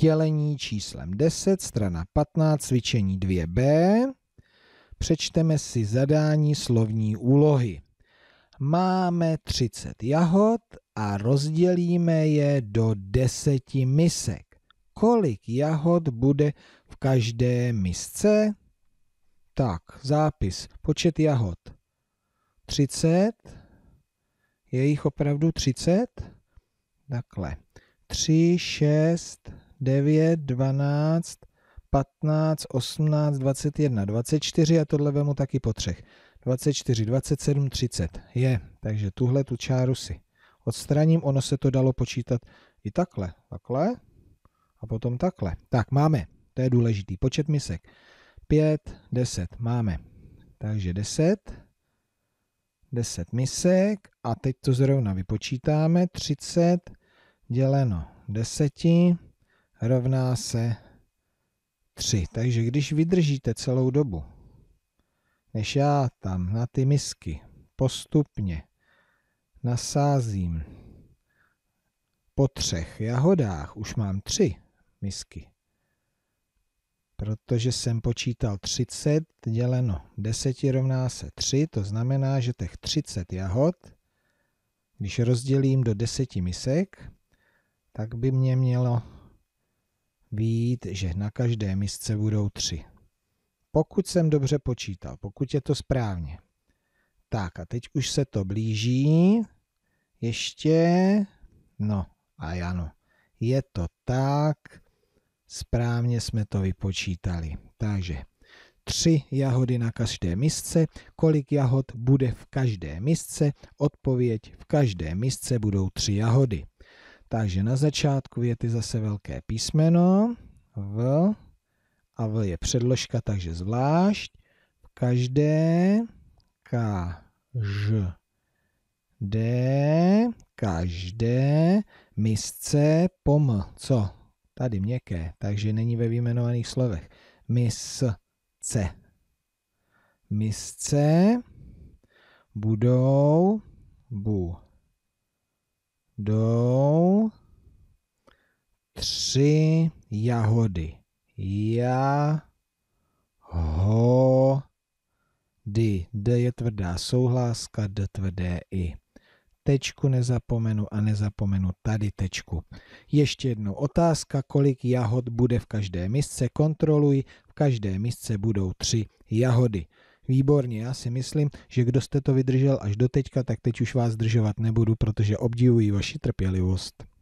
dělení číslem 10, strana 15, cvičení 2b. Přečteme si zadání slovní úlohy. Máme 30 jahod a rozdělíme je do 10 misek. Kolik jahod bude v každé misce? Tak, zápis. Počet jahod. 30. Je jich opravdu 30? Takhle. 3, 6, 9, 12, 15, 18, 21, 24 a tohle vemu taky po třech. 24, 27, 30. Je, takže tuhle tu čáru si odstraním, ono se to dalo počítat i takhle, takhle a potom takhle. Tak máme, to je důležitý, počet misek. 5, 10 máme, takže 10, 10 misek a teď to zrovna vypočítáme, 30 děleno 10, rovná se 3. Takže když vydržíte celou dobu, než já tam na ty misky postupně nasázím po třech jahodách, už mám tři misky, protože jsem počítal 30 děleno 10 rovná se 3, to znamená, že těch 30 jahod, když rozdělím do 10 misek, tak by mě mělo Vít, že na každé misce budou tři. Pokud jsem dobře počítal, pokud je to správně. Tak a teď už se to blíží. Ještě. No a ano, je to tak. Správně jsme to vypočítali. Takže tři jahody na každé misce, kolik jahod bude v každé misce, odpověď v každé misce budou tři jahody. Takže na začátku ty zase velké písmeno, v a v je předložka, takže zvlášť. V každé, K. ž, d, každé, misce, pom, co? Tady měkké, takže není ve vyjmenovaných slovech. Misce. Misce budou, bu, do, tři jahody. Ja, ho, dy. D je tvrdá souhláska, d tvrdé i. Tečku nezapomenu a nezapomenu tady tečku. Ještě jednou otázka, kolik jahod bude v každé misce. Kontroluj, v každé misce budou tři jahody. Výborně, já si myslím, že kdo jste to vydržel až do teďka, tak teď už vás zdržovat nebudu, protože obdivuji vaši trpělivost.